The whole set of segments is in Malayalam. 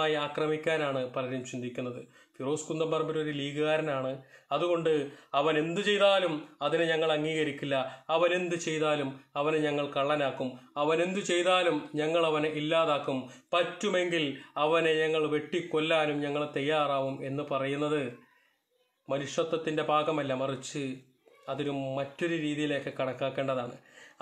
ായി ആക്രമിക്കാനാണ് പലരും ചിന്തിക്കുന്നത് ഫിറോസ് കുന്തംപറമ്പിൽ ഒരു ലീഗുകാരനാണ് അതുകൊണ്ട് അവൻ എന്ത് ചെയ്താലും അതിനെ ഞങ്ങൾ അംഗീകരിക്കില്ല അവൻ എന്തു ചെയ്താലും അവനെ ഞങ്ങൾ കള്ളനാക്കും അവൻ എന്തു ചെയ്താലും ഞങ്ങൾ അവനെ ഇല്ലാതാക്കും പറ്റുമെങ്കിൽ അവനെ ഞങ്ങൾ വെട്ടിക്കൊല്ലാനും ഞങ്ങൾ തയ്യാറാവും എന്ന് പറയുന്നത് മനുഷ്യത്വത്തിൻ്റെ ഭാഗമല്ല മറിച്ച് അതൊരു മറ്റൊരു രീതിയിലേക്ക് കണക്കാക്കേണ്ടതാണ്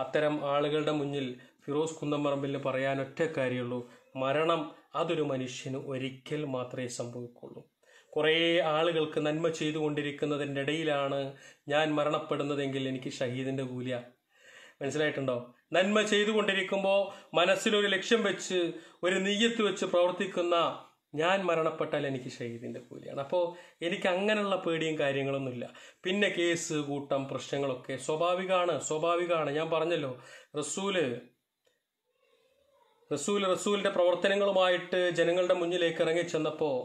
അത്തരം ആളുകളുടെ മുന്നിൽ ഫിറോസ് കുന്നമറമ്പിലിന് പറയാൻ ഒറ്റ കാര്യമുള്ളൂ മരണം അതൊരു മനുഷ്യന് ഒരിക്കൽ മാത്രമേ സംഭവിക്കുള്ളൂ കുറേ ആളുകൾക്ക് നന്മ ചെയ്തുകൊണ്ടിരിക്കുന്നതിൻ്റെ ഇടയിലാണ് ഞാൻ മരണപ്പെടുന്നതെങ്കിൽ എനിക്ക് ഷഹീദിൻ്റെ കൂലിയ മനസ്സിലായിട്ടുണ്ടോ നന്മ ചെയ്തുകൊണ്ടിരിക്കുമ്പോൾ മനസ്സിലൊരു ലക്ഷ്യം വെച്ച് ഒരു നീയത്ത് വെച്ച് പ്രവർത്തിക്കുന്ന ഞാൻ മരണപ്പെട്ടാൽ എനിക്ക് ഷഹീദിൻ്റെ കൂലിയാണ് അപ്പോൾ എനിക്ക് അങ്ങനെയുള്ള പേടിയും കാര്യങ്ങളൊന്നുമില്ല പിന്നെ കേസ് കൂട്ടം പ്രശ്നങ്ങളൊക്കെ സ്വാഭാവികമാണ് സ്വാഭാവികമാണ് ഞാൻ പറഞ്ഞല്ലോ റസൂല് റസൂൽ റസൂലിൻ്റെ പ്രവർത്തനങ്ങളുമായിട്ട് ജനങ്ങളുടെ മുന്നിലേക്ക് ഇറങ്ങി ചെന്നപ്പോൾ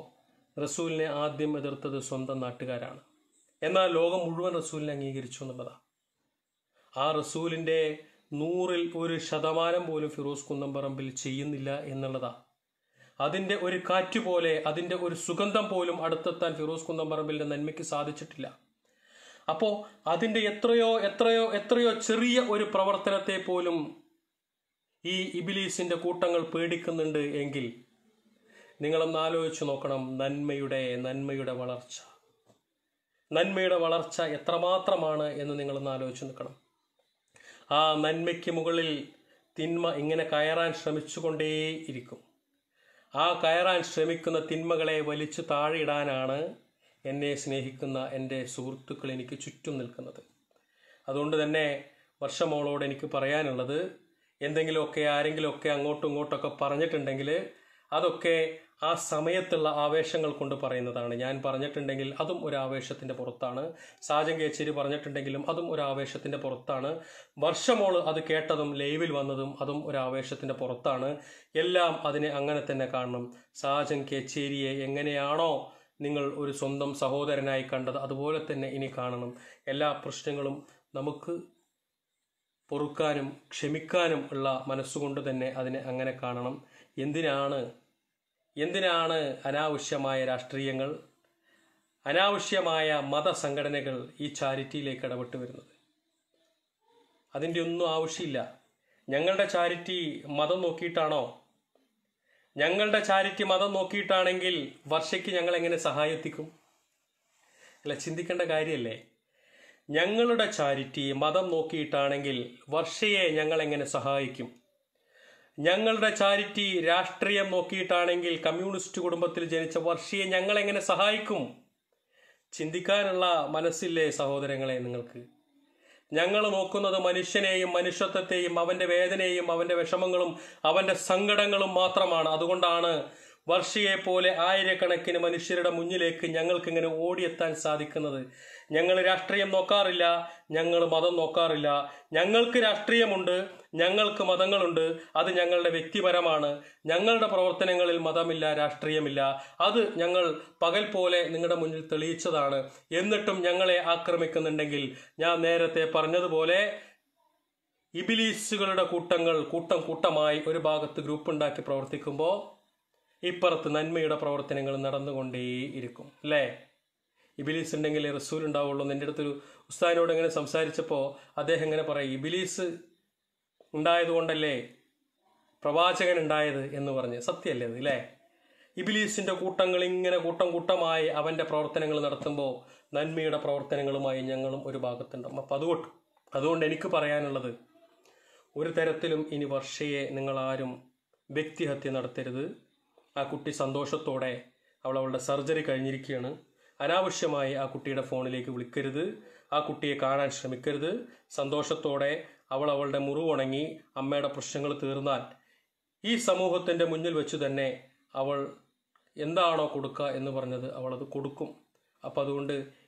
റസൂലിനെ ആദ്യം എതിർത്തത് സ്വന്തം നാട്ടുകാരാണ് എന്നാൽ ലോകം മുഴുവൻ റസൂലിനെ അംഗീകരിച്ചു എന്നുള്ളതാണ് ആ റസൂലിൻ്റെ നൂറിൽ ഒരു ശതമാനം പോലും ഫിറോസ് കുന്നംപറമ്പിൽ ചെയ്യുന്നില്ല എന്നുള്ളതാണ് അതിൻ്റെ ഒരു കാറ്റ് പോലെ അതിൻ്റെ ഒരു സുഗന്ധം പോലും അടുത്തെത്താൻ ഫിറോസ് കുന്നംപറമ്പിൻ്റെ നന്മയ്ക്ക് സാധിച്ചിട്ടില്ല അപ്പോൾ അതിൻ്റെ എത്രയോ എത്രയോ എത്രയോ ചെറിയ ഒരു പ്രവർത്തനത്തെ പോലും ഈ ഇബിലീസിൻ്റെ കൂട്ടങ്ങൾ പേടിക്കുന്നുണ്ട് എങ്കിൽ നിങ്ങളൊന്ന് ആലോചിച്ച് നോക്കണം നന്മയുടെ നന്മയുടെ വളർച്ച നന്മയുടെ വളർച്ച എത്രമാത്രമാണ് എന്ന് നിങ്ങളൊന്ന് ആലോചിച്ച് നിൽക്കണം ആ നന്മയ്ക്ക് മുകളിൽ തിന്മ ഇങ്ങനെ കയറാൻ ശ്രമിച്ചുകൊണ്ടേയിരിക്കും ആ കയറാൻ ശ്രമിക്കുന്ന തിന്മകളെ വലിച്ചു താഴെയിടാനാണ് എന്നെ സ്നേഹിക്കുന്ന എൻ്റെ സുഹൃത്തുക്കൾ എനിക്ക് ചുറ്റും നിൽക്കുന്നത് അതുകൊണ്ട് തന്നെ വർഷമോളോട് എനിക്ക് പറയാനുള്ളത് എന്തെങ്കിലുമൊക്കെ ആരെങ്കിലുമൊക്കെ അങ്ങോട്ടും ഇങ്ങോട്ടൊക്കെ പറഞ്ഞിട്ടുണ്ടെങ്കിൽ അതൊക്കെ ആ സമയത്തുള്ള ആവേശങ്ങൾ കൊണ്ട് പറയുന്നതാണ് ഞാൻ പറഞ്ഞിട്ടുണ്ടെങ്കിൽ അതും ഒരു ആവേശത്തിൻ്റെ പുറത്താണ് സാജൻ കേച്ചേരി പറഞ്ഞിട്ടുണ്ടെങ്കിലും അതും ഒരു ആവേശത്തിൻ്റെ പുറത്താണ് വർഷമോള് അത് കേട്ടതും ലൈവിൽ വന്നതും അതും ഒരു ആവേശത്തിൻ്റെ പുറത്താണ് എല്ലാം അതിനെ അങ്ങനെ തന്നെ കാണണം സാജൻ കേച്ചേരിയെ എങ്ങനെയാണോ നിങ്ങൾ ഒരു സ്വന്തം സഹോദരനായി കണ്ടത് അതുപോലെ തന്നെ ഇനി കാണണം എല്ലാ പ്രശ്നങ്ങളും നമുക്ക് പൊറുക്കാനും ക്ഷമിക്കാനും ഉള്ള മനസ്സുകൊണ്ട് തന്നെ അതിനെ അങ്ങനെ കാണണം എന്തിനാണ് എന്തിനാണ് അനാവശ്യമായ രാഷ്ട്രീയങ്ങൾ അനാവശ്യമായ മതസംഘടനകൾ ഈ ചാരിറ്റിയിലേക്ക് ഇടപെട്ട് വരുന്നത് അതിൻ്റെ ഒന്നും ആവശ്യമില്ല ഞങ്ങളുടെ ചാരിറ്റി മതം നോക്കിയിട്ടാണോ ഞങ്ങളുടെ ചാരിറ്റി മതം നോക്കിയിട്ടാണെങ്കിൽ വർഷയ്ക്ക് ഞങ്ങൾ എങ്ങനെ സഹായെത്തിക്കും അല്ല ചിന്തിക്കേണ്ട കാര്യമല്ലേ ഞങ്ങളുടെ ചാരിറ്റി മതം നോക്കിയിട്ടാണെങ്കിൽ വർഷയെ ഞങ്ങളെങ്ങനെ സഹായിക്കും ഞങ്ങളുടെ ചാരിറ്റി രാഷ്ട്രീയം നോക്കിയിട്ടാണെങ്കിൽ കമ്മ്യൂണിസ്റ്റ് കുടുംബത്തിൽ ജനിച്ച വർഷയെ ഞങ്ങളെങ്ങനെ സഹായിക്കും ചിന്തിക്കാനുള്ള മനസ്സില്ലേ സഹോദരങ്ങളെ നിങ്ങൾക്ക് ഞങ്ങൾ നോക്കുന്നത് മനുഷ്യനെയും മനുഷ്യത്വത്തെയും അവൻ്റെ വേദനയും അവൻ്റെ വിഷമങ്ങളും അവൻ്റെ സങ്കടങ്ങളും മാത്രമാണ് അതുകൊണ്ടാണ് വർഷിയെപ്പോലെ ആയിരക്കണക്കിന് മനുഷ്യരുടെ മുന്നിലേക്ക് ഞങ്ങൾക്കിങ്ങനെ ഓടിയെത്താൻ സാധിക്കുന്നത് ഞങ്ങൾ രാഷ്ട്രീയം നോക്കാറില്ല ഞങ്ങൾ മതം നോക്കാറില്ല ഞങ്ങൾക്ക് രാഷ്ട്രീയമുണ്ട് ഞങ്ങൾക്ക് മതങ്ങളുണ്ട് അത് ഞങ്ങളുടെ വ്യക്തിപരമാണ് ഞങ്ങളുടെ പ്രവർത്തനങ്ങളിൽ മതമില്ല രാഷ്ട്രീയമില്ല അത് ഞങ്ങൾ പകൽ പോലെ നിങ്ങളുടെ മുന്നിൽ തെളിയിച്ചതാണ് എന്നിട്ടും ഞങ്ങളെ ആക്രമിക്കുന്നുണ്ടെങ്കിൽ ഞാൻ നേരത്തെ പറഞ്ഞതുപോലെ ഇബിലീസുകളുടെ കൂട്ടങ്ങൾ കൂട്ടം കൂട്ടമായി ഒരു ഭാഗത്ത് ഗ്രൂപ്പ് ഉണ്ടാക്കി പ്രവർത്തിക്കുമ്പോൾ ഇപ്പുറത്ത് നന്മയുടെ പ്രവർത്തനങ്ങൾ നടന്നുകൊണ്ടേയിരിക്കും അല്ലേ ഇബിലീസ് ഉണ്ടെങ്കിൽ റസൂൽ ഉണ്ടാവുള്ളൂ എൻ്റെ അടുത്തൊരു ഉസ്താനോട് ഇങ്ങനെ സംസാരിച്ചപ്പോൾ അദ്ദേഹം ഇങ്ങനെ പറയും ഇബിലീസ് ഉണ്ടായതുകൊണ്ടല്ലേ പ്രവാചകൻ ഉണ്ടായത് എന്ന് പറഞ്ഞ് സത്യമല്ലേ അത് അല്ലേ ഇബിലീസിൻ്റെ കൂട്ടങ്ങൾ ഇങ്ങനെ കൂട്ടം കൂട്ടമായി അവൻ്റെ പ്രവർത്തനങ്ങൾ നടത്തുമ്പോൾ നന്മയുടെ പ്രവർത്തനങ്ങളുമായി ഞങ്ങളും ഒരു ഭാഗത്തുണ്ടാവും അപ്പം അതുകൊണ്ട് അതുകൊണ്ട് എനിക്ക് പറയാനുള്ളത് ഒരു തരത്തിലും ഇനി വർഷയെ നിങ്ങളാരും വ്യക്തിഹത്യ നടത്തരുത് ആ കുട്ടി സന്തോഷത്തോടെ അവൾ അവളുടെ സർജറി കഴിഞ്ഞിരിക്കുകയാണ് അനാവശ്യമായി ആ കുട്ടിയുടെ ഫോണിലേക്ക് വിളിക്കരുത് ആ കുട്ടിയെ കാണാൻ ശ്രമിക്കരുത് സന്തോഷത്തോടെ അവൾ അവളുടെ മുറിവുണങ്ങി അമ്മയുടെ പ്രശ്നങ്ങൾ തീർന്നാൽ ഈ സമൂഹത്തിൻ്റെ മുന്നിൽ വെച്ച് തന്നെ അവൾ എന്താണോ കൊടുക്കുക എന്ന് പറഞ്ഞത് അവളത് കൊടുക്കും അപ്പം അതുകൊണ്ട്